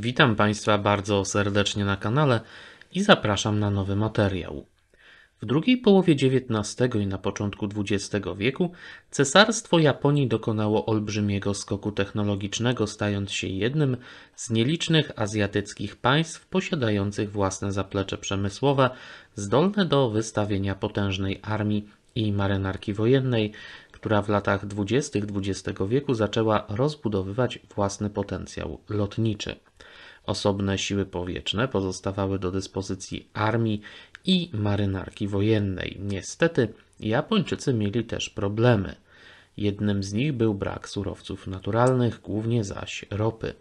Witam Państwa bardzo serdecznie na kanale i zapraszam na nowy materiał. W drugiej połowie XIX i na początku XX wieku Cesarstwo Japonii dokonało olbrzymiego skoku technologicznego, stając się jednym z nielicznych azjatyckich państw posiadających własne zaplecze przemysłowe, zdolne do wystawienia potężnej armii i marynarki wojennej, która w latach 20. XX wieku zaczęła rozbudowywać własny potencjał lotniczy. Osobne siły powietrzne pozostawały do dyspozycji armii i marynarki wojennej. Niestety, Japończycy mieli też problemy. Jednym z nich był brak surowców naturalnych, głównie zaś ropy.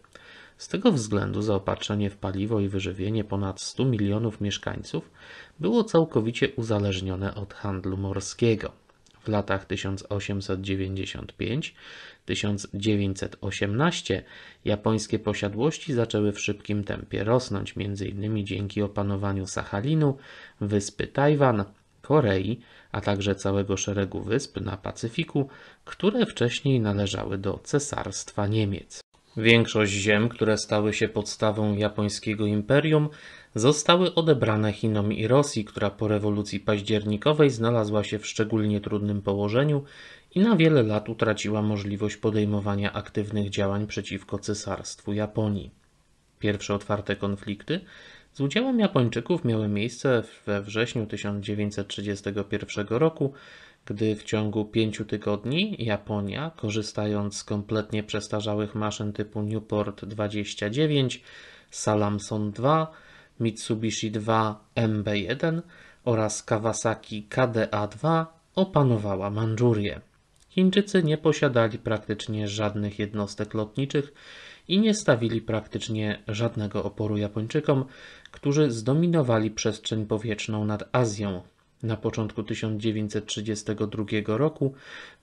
Z tego względu zaopatrzenie w paliwo i wyżywienie ponad 100 milionów mieszkańców było całkowicie uzależnione od handlu morskiego w latach 1895-1918 japońskie posiadłości zaczęły w szybkim tempie rosnąć, m.in. dzięki opanowaniu Sachalinu, wyspy Tajwan, Korei, a także całego szeregu wysp na Pacyfiku, które wcześniej należały do Cesarstwa Niemiec. Większość ziem, które stały się podstawą japońskiego imperium, zostały odebrane Chinom i Rosji, która po rewolucji październikowej znalazła się w szczególnie trudnym położeniu i na wiele lat utraciła możliwość podejmowania aktywnych działań przeciwko cesarstwu Japonii. Pierwsze otwarte konflikty z udziałem Japończyków miały miejsce we wrześniu 1931 roku, gdy w ciągu pięciu tygodni Japonia, korzystając z kompletnie przestarzałych maszyn typu Newport 29, Salamson 2, Mitsubishi 2 MB1 oraz Kawasaki KDA2 opanowała Mandżurię. Chińczycy nie posiadali praktycznie żadnych jednostek lotniczych i nie stawili praktycznie żadnego oporu Japończykom, którzy zdominowali przestrzeń powietrzną nad Azją, na początku 1932 roku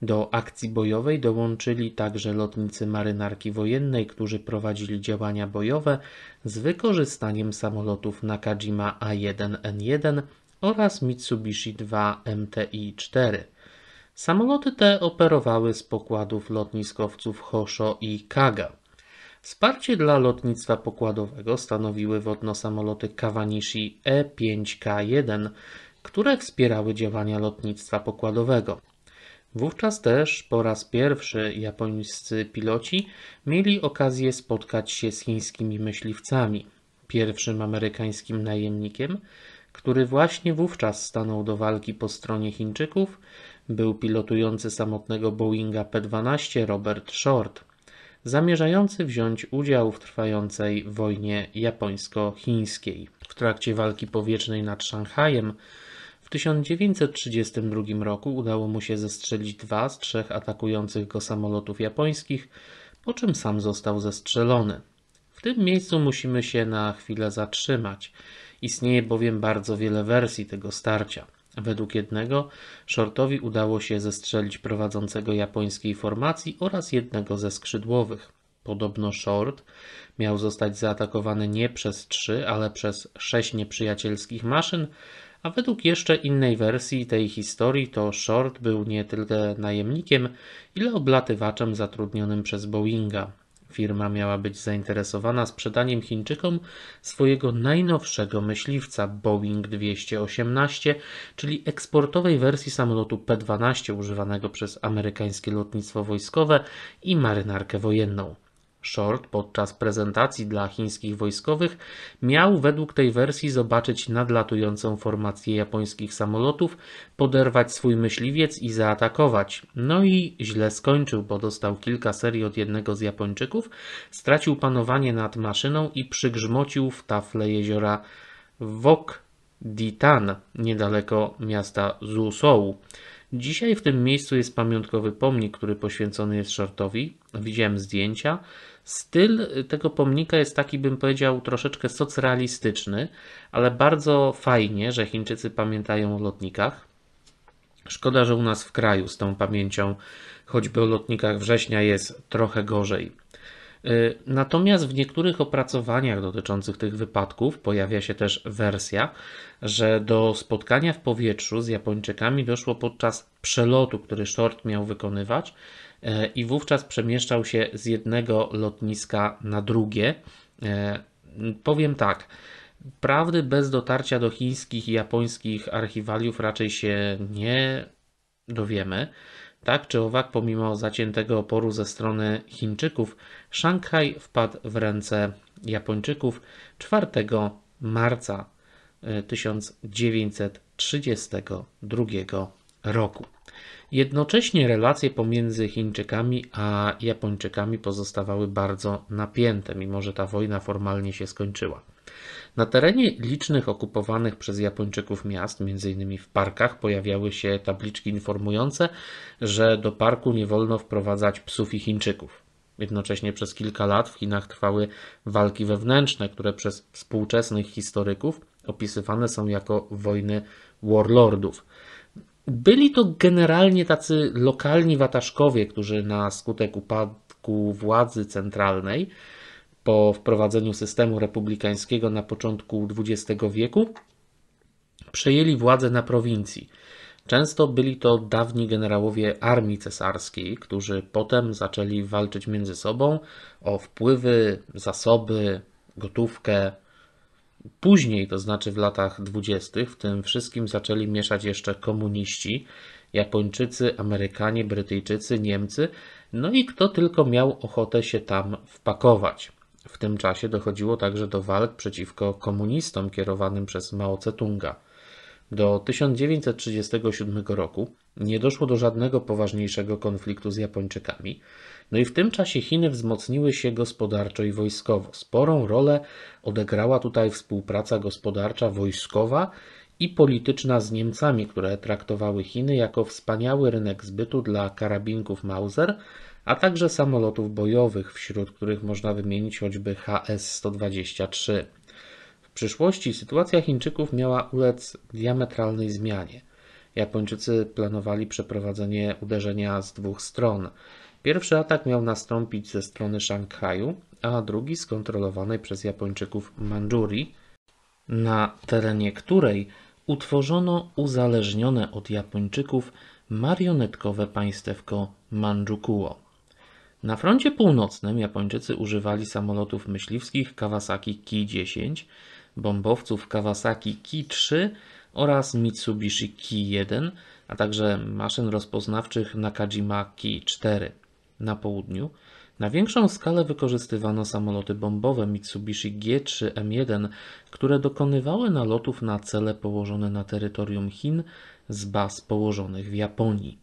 do akcji bojowej dołączyli także lotnicy marynarki wojennej, którzy prowadzili działania bojowe z wykorzystaniem samolotów Nakajima A1N1 oraz Mitsubishi 2 MTI-4. Samoloty te operowały z pokładów lotniskowców Hosho i Kaga. Wsparcie dla lotnictwa pokładowego stanowiły wodno samoloty Kawanishi E5K1 które wspierały działania lotnictwa pokładowego. Wówczas też po raz pierwszy japońscy piloci mieli okazję spotkać się z chińskimi myśliwcami. Pierwszym amerykańskim najemnikiem, który właśnie wówczas stanął do walki po stronie Chińczyków, był pilotujący samotnego Boeinga P-12 Robert Short, zamierzający wziąć udział w trwającej wojnie japońsko-chińskiej. W trakcie walki powietrznej nad Szanghajem w 1932 roku udało mu się zestrzelić dwa z trzech atakujących go samolotów japońskich, po czym sam został zestrzelony. W tym miejscu musimy się na chwilę zatrzymać. Istnieje bowiem bardzo wiele wersji tego starcia. Według jednego, Shortowi udało się zestrzelić prowadzącego japońskiej formacji oraz jednego ze skrzydłowych. Podobno Short miał zostać zaatakowany nie przez trzy, ale przez sześć nieprzyjacielskich maszyn, a według jeszcze innej wersji tej historii to Short był nie tyle najemnikiem, ile oblatywaczem zatrudnionym przez Boeinga. Firma miała być zainteresowana sprzedaniem Chińczykom swojego najnowszego myśliwca Boeing 218, czyli eksportowej wersji samolotu P-12 używanego przez amerykańskie lotnictwo wojskowe i marynarkę wojenną. Short podczas prezentacji dla chińskich wojskowych miał według tej wersji zobaczyć nadlatującą formację japońskich samolotów, poderwać swój myśliwiec i zaatakować. No i źle skończył, bo dostał kilka serii od jednego z Japończyków, stracił panowanie nad maszyną i przygrzmocił w tafle jeziora Wok Ditan, niedaleko miasta Zusou. Dzisiaj w tym miejscu jest pamiątkowy pomnik, który poświęcony jest Shortowi. Widziałem zdjęcia. Styl tego pomnika jest taki, bym powiedział, troszeczkę socrealistyczny, ale bardzo fajnie, że Chińczycy pamiętają o lotnikach. Szkoda, że u nas w kraju z tą pamięcią, choćby o lotnikach września, jest trochę gorzej. E, natomiast w niektórych opracowaniach dotyczących tych wypadków pojawia się też wersja, że do spotkania w powietrzu z Japończykami doszło podczas przelotu, który Short miał wykonywać, e, i wówczas przemieszczał się z jednego lotniska na drugie. E, powiem tak. Prawdy bez dotarcia do chińskich i japońskich archiwaliów raczej się nie dowiemy. Tak czy owak, pomimo zaciętego oporu ze strony Chińczyków, Szanghaj wpadł w ręce Japończyków 4 marca 1932 e, roku. Jednocześnie relacje pomiędzy Chińczykami a Japończykami pozostawały bardzo napięte, mimo że ta wojna formalnie się skończyła. Na terenie licznych okupowanych przez Japończyków miast, m.in. w parkach, pojawiały się tabliczki informujące, że do parku nie wolno wprowadzać psów i Chińczyków. Jednocześnie przez kilka lat w Chinach trwały walki wewnętrzne, które przez współczesnych historyków opisywane są jako wojny warlordów. Byli to generalnie tacy lokalni wataszkowie, którzy na skutek upadku władzy centralnej po wprowadzeniu systemu republikańskiego na początku XX wieku, przejęli władzę na prowincji. Często byli to dawni generałowie armii cesarskiej, którzy potem zaczęli walczyć między sobą o wpływy, zasoby, gotówkę. Później, to znaczy w latach dwudziestych, w tym wszystkim zaczęli mieszać jeszcze komuniści, Japończycy, Amerykanie, Brytyjczycy, Niemcy, no i kto tylko miał ochotę się tam wpakować. W tym czasie dochodziło także do walk przeciwko komunistom kierowanym przez Mao Tse-tunga. Do 1937 roku nie doszło do żadnego poważniejszego konfliktu z Japończykami, no i w tym czasie Chiny wzmocniły się gospodarczo i wojskowo. Sporą rolę odegrała tutaj współpraca gospodarcza, wojskowa i polityczna z Niemcami, które traktowały Chiny jako wspaniały rynek zbytu dla karabinków Mauser a także samolotów bojowych, wśród których można wymienić choćby HS-123. W przyszłości sytuacja Chińczyków miała ulec diametralnej zmianie. Japończycy planowali przeprowadzenie uderzenia z dwóch stron. Pierwszy atak miał nastąpić ze strony Szanghaju, a drugi z kontrolowanej przez Japończyków Mandżurii, na terenie której utworzono uzależnione od Japończyków marionetkowe państewko Manchukuo. Na froncie północnym Japończycy używali samolotów myśliwskich Kawasaki Ki-10, bombowców Kawasaki Ki-3 oraz Mitsubishi Ki-1, a także maszyn rozpoznawczych Nakajima Ki-4. Na południu na większą skalę wykorzystywano samoloty bombowe Mitsubishi G3M1, które dokonywały nalotów na cele położone na terytorium Chin z baz położonych w Japonii.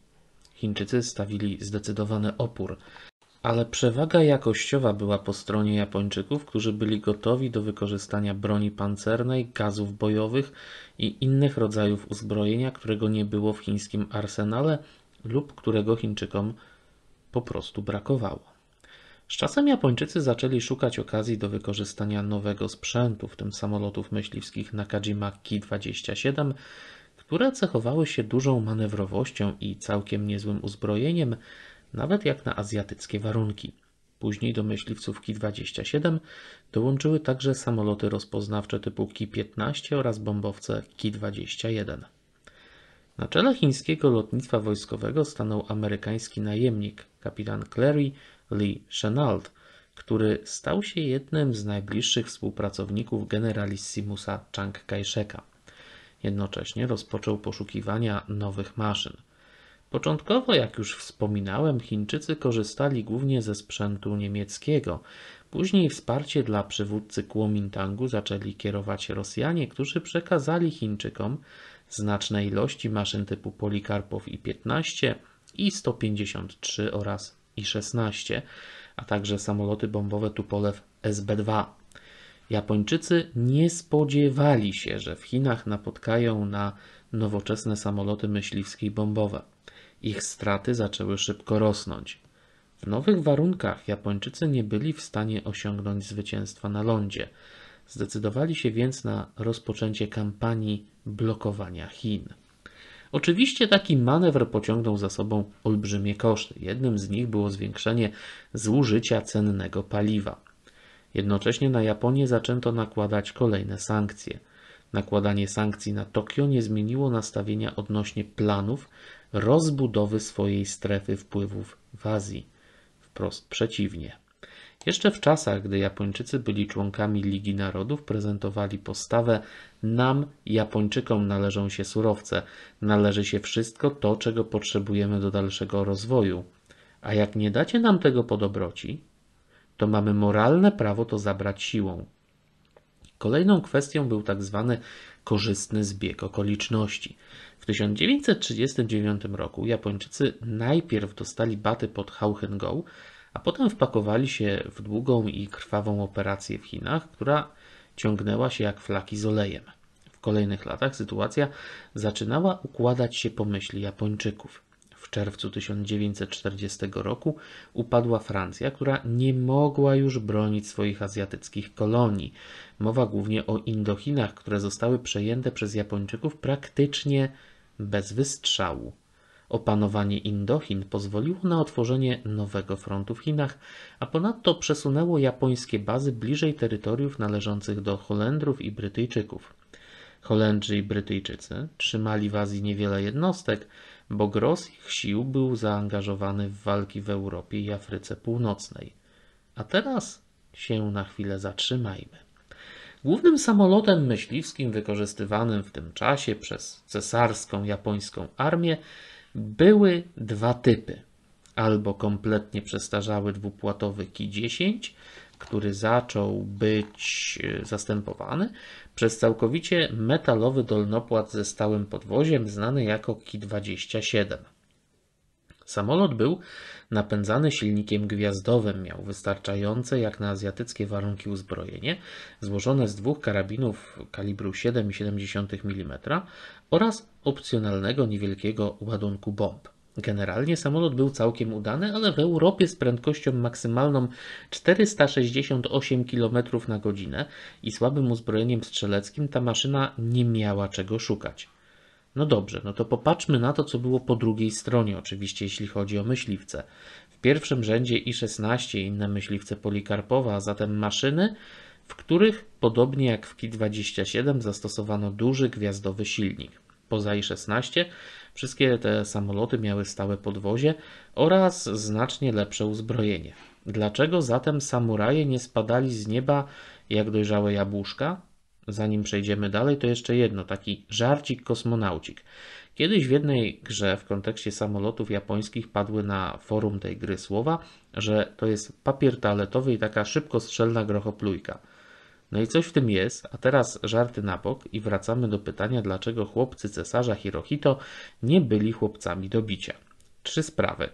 Chińczycy stawili zdecydowany opór ale przewaga jakościowa była po stronie Japończyków, którzy byli gotowi do wykorzystania broni pancernej, gazów bojowych i innych rodzajów uzbrojenia, którego nie było w chińskim arsenale lub którego Chińczykom po prostu brakowało. Z czasem Japończycy zaczęli szukać okazji do wykorzystania nowego sprzętu, w tym samolotów myśliwskich Nakajima Ki-27, które cechowały się dużą manewrowością i całkiem niezłym uzbrojeniem, nawet jak na azjatyckie warunki. Później do myśliwców ki 27 dołączyły także samoloty rozpoznawcze typu Ki-15 oraz bombowce Ki-21. Na czele chińskiego lotnictwa wojskowego stanął amerykański najemnik, kapitan Clary Lee Chenald, który stał się jednym z najbliższych współpracowników generalissimusa Chiang Kai-sheka. Jednocześnie rozpoczął poszukiwania nowych maszyn – Początkowo, jak już wspominałem, Chińczycy korzystali głównie ze sprzętu niemieckiego. Później wsparcie dla przywódcy Kuomintangu zaczęli kierować Rosjanie, którzy przekazali Chińczykom znaczne ilości maszyn typu Polikarpow I-15 i 153 oraz I-16, a także samoloty bombowe Tupolew SB-2. Japończycy nie spodziewali się, że w Chinach napotkają na nowoczesne samoloty myśliwskie i bombowe. Ich straty zaczęły szybko rosnąć. W nowych warunkach Japończycy nie byli w stanie osiągnąć zwycięstwa na lądzie. Zdecydowali się więc na rozpoczęcie kampanii blokowania Chin. Oczywiście taki manewr pociągnął za sobą olbrzymie koszty. Jednym z nich było zwiększenie zużycia cennego paliwa. Jednocześnie na Japonię zaczęto nakładać kolejne sankcje – Nakładanie sankcji na Tokio nie zmieniło nastawienia odnośnie planów rozbudowy swojej strefy wpływów w Azji. Wprost przeciwnie. Jeszcze w czasach, gdy Japończycy byli członkami Ligi Narodów, prezentowali postawę: Nam, Japończykom, należą się surowce, należy się wszystko to, czego potrzebujemy do dalszego rozwoju. A jak nie dacie nam tego po dobroci, to mamy moralne prawo to zabrać siłą. Kolejną kwestią był tak zwany korzystny zbieg okoliczności. W 1939 roku Japończycy najpierw dostali baty pod Go, a potem wpakowali się w długą i krwawą operację w Chinach, która ciągnęła się jak flaki z olejem. W kolejnych latach sytuacja zaczynała układać się po myśli Japończyków czerwcu 1940 roku upadła Francja, która nie mogła już bronić swoich azjatyckich kolonii. Mowa głównie o Indochinach, które zostały przejęte przez Japończyków praktycznie bez wystrzału. Opanowanie Indochin pozwoliło na otworzenie nowego frontu w Chinach, a ponadto przesunęło japońskie bazy bliżej terytoriów należących do Holendrów i Brytyjczyków. Holendrzy i Brytyjczycy trzymali w Azji niewiele jednostek, bo gros ich sił był zaangażowany w walki w Europie i Afryce Północnej. A teraz się na chwilę zatrzymajmy. Głównym samolotem myśliwskim wykorzystywanym w tym czasie przez cesarską japońską armię były dwa typy. Albo kompletnie przestarzały dwupłatowy Ki-10, który zaczął być e, zastępowany przez całkowicie metalowy dolnopłat ze stałym podwoziem, znany jako Ki-27. Samolot był napędzany silnikiem gwiazdowym, miał wystarczające jak na azjatyckie warunki uzbrojenie, złożone z dwóch karabinów kalibru 7,7 mm oraz opcjonalnego niewielkiego ładunku bomb. Generalnie samolot był całkiem udany, ale w Europie z prędkością maksymalną 468 km na godzinę i słabym uzbrojeniem strzeleckim ta maszyna nie miała czego szukać. No dobrze, no to popatrzmy na to, co było po drugiej stronie, oczywiście, jeśli chodzi o myśliwce. W pierwszym rzędzie I-16 i inne myśliwce Polikarpowa, a zatem maszyny, w których, podobnie jak w Ki-27, zastosowano duży gwiazdowy silnik poza I-16. Wszystkie te samoloty miały stałe podwozie oraz znacznie lepsze uzbrojenie. Dlaczego zatem samuraje nie spadali z nieba jak dojrzałe jabłuszka? Zanim przejdziemy dalej, to jeszcze jedno, taki żarcik kosmonaucik. Kiedyś w jednej grze w kontekście samolotów japońskich padły na forum tej gry słowa, że to jest papier toaletowy i taka szybkostrzelna grochoplujka – no i coś w tym jest, a teraz żarty na bok i wracamy do pytania, dlaczego chłopcy cesarza Hirohito nie byli chłopcami do bicia. Trzy sprawy.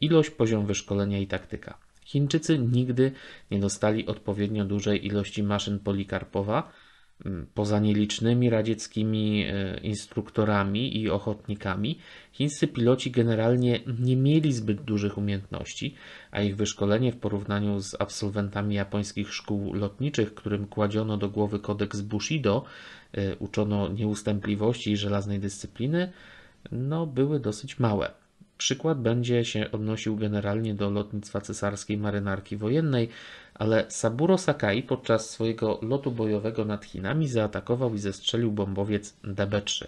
Ilość, poziom wyszkolenia i taktyka. Chińczycy nigdy nie dostali odpowiednio dużej ilości maszyn Polikarpowa, Mm, Poza nielicznymi radzieckimi e, instruktorami i ochotnikami, chińscy piloci generalnie nie mieli zbyt dużych umiejętności, a ich wyszkolenie w porównaniu z absolwentami japońskich szkół lotniczych, którym kładziono do głowy kodeks Bushido, e, uczono nieustępliwości i żelaznej dyscypliny, no były dosyć małe. Przykład będzie się odnosił generalnie do lotnictwa cesarskiej marynarki wojennej, ale Saburo Sakai podczas swojego lotu bojowego nad Chinami zaatakował i zestrzelił bombowiec DB-3.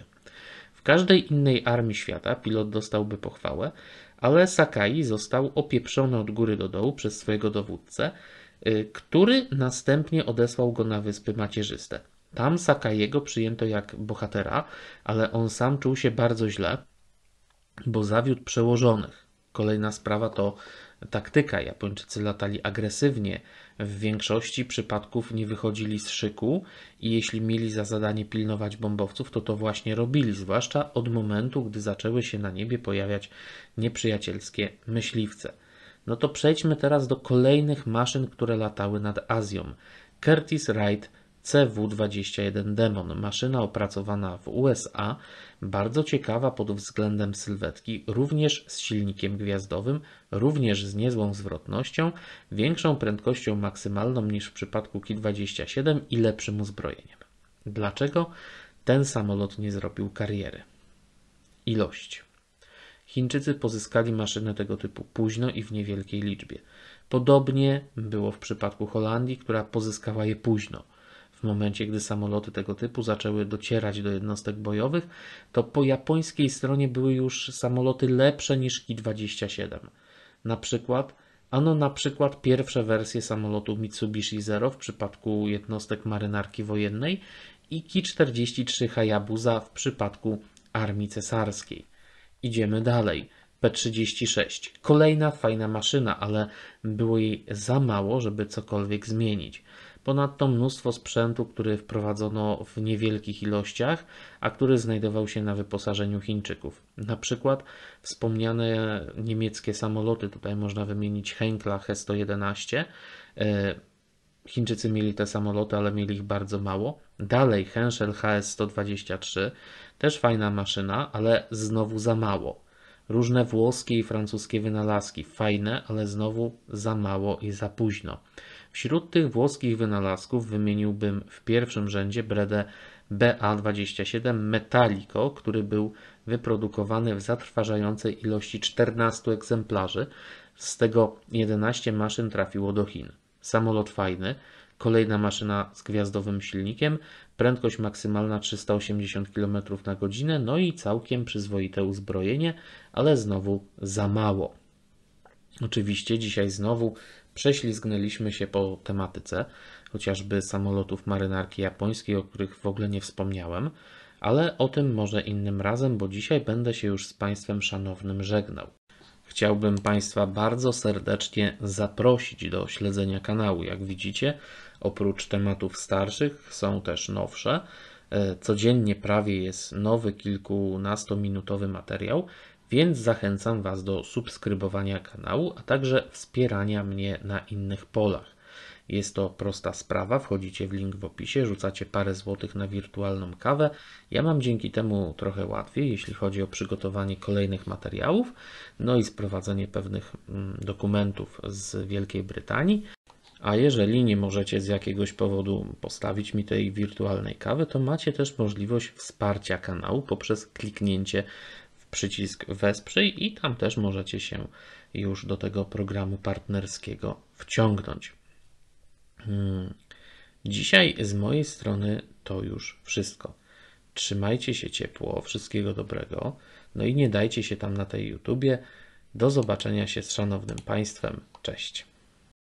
W każdej innej armii świata pilot dostałby pochwałę, ale Sakai został opieprzony od góry do dołu przez swojego dowódcę, y, który następnie odesłał go na wyspy macierzyste. Tam Sakaiego przyjęto jak bohatera, ale on sam czuł się bardzo źle, bo zawiódł przełożonych. Kolejna sprawa to taktyka. Japończycy latali agresywnie. W większości przypadków nie wychodzili z szyku i jeśli mieli za zadanie pilnować bombowców, to to właśnie robili, zwłaszcza od momentu, gdy zaczęły się na niebie pojawiać nieprzyjacielskie myśliwce. No to przejdźmy teraz do kolejnych maszyn, które latały nad Azją. Curtis Wright CW-21 Demon, maszyna opracowana w USA, bardzo ciekawa pod względem sylwetki, również z silnikiem gwiazdowym, również z niezłą zwrotnością, większą prędkością maksymalną niż w przypadku Ki-27 i lepszym uzbrojeniem. Dlaczego ten samolot nie zrobił kariery? Ilość. Chińczycy pozyskali maszynę tego typu późno i w niewielkiej liczbie. Podobnie było w przypadku Holandii, która pozyskała je późno – w momencie, gdy samoloty tego typu zaczęły docierać do jednostek bojowych, to po japońskiej stronie były już samoloty lepsze niż Ki-27. Na przykład, ano na przykład pierwsze wersje samolotu Mitsubishi Zero w przypadku jednostek marynarki wojennej i Ki-43 Hayabusa w przypadku armii cesarskiej. Idziemy dalej. P-36. Kolejna fajna maszyna, ale było jej za mało, żeby cokolwiek zmienić. Ponadto mnóstwo sprzętu, który wprowadzono w niewielkich ilościach, a który znajdował się na wyposażeniu Chińczyków. Na przykład wspomniane niemieckie samoloty, tutaj można wymienić Henkla h 111 e, Chińczycy mieli te samoloty, ale mieli ich bardzo mało. Dalej Henschel HS-123, też fajna maszyna, ale znowu za mało. Różne włoskie i francuskie wynalazki, fajne, ale znowu za mało i za późno. Wśród tych włoskich wynalazków wymieniłbym w pierwszym rzędzie bredę BA27 Metallico, który był wyprodukowany w zatrważającej ilości 14 egzemplarzy, z tego 11 maszyn trafiło do Chin. Samolot fajny, kolejna maszyna z gwiazdowym silnikiem, prędkość maksymalna 380 km na godzinę, no i całkiem przyzwoite uzbrojenie, ale znowu za mało. Oczywiście dzisiaj znowu Prześlizgnęliśmy się po tematyce, chociażby samolotów marynarki japońskiej, o których w ogóle nie wspomniałem, ale o tym może innym razem, bo dzisiaj będę się już z Państwem szanownym żegnał. Chciałbym Państwa bardzo serdecznie zaprosić do śledzenia kanału. Jak widzicie, oprócz tematów starszych są też nowsze. E, codziennie prawie jest nowy kilkunastominutowy materiał więc zachęcam Was do subskrybowania kanału, a także wspierania mnie na innych polach. Jest to prosta sprawa, wchodzicie w link w opisie, rzucacie parę złotych na wirtualną kawę. Ja mam dzięki temu trochę łatwiej, jeśli chodzi o przygotowanie kolejnych materiałów, no i sprowadzenie pewnych mm, dokumentów z Wielkiej Brytanii. A jeżeli nie możecie z jakiegoś powodu postawić mi tej wirtualnej kawy, to macie też możliwość wsparcia kanału poprzez kliknięcie przycisk Wesprzyj i tam też możecie się już do tego programu partnerskiego wciągnąć. Hmm. Dzisiaj z mojej strony to już wszystko. Trzymajcie się ciepło, wszystkiego dobrego, no i nie dajcie się tam na tej YouTubie. Do zobaczenia się z szanownym Państwem. Cześć.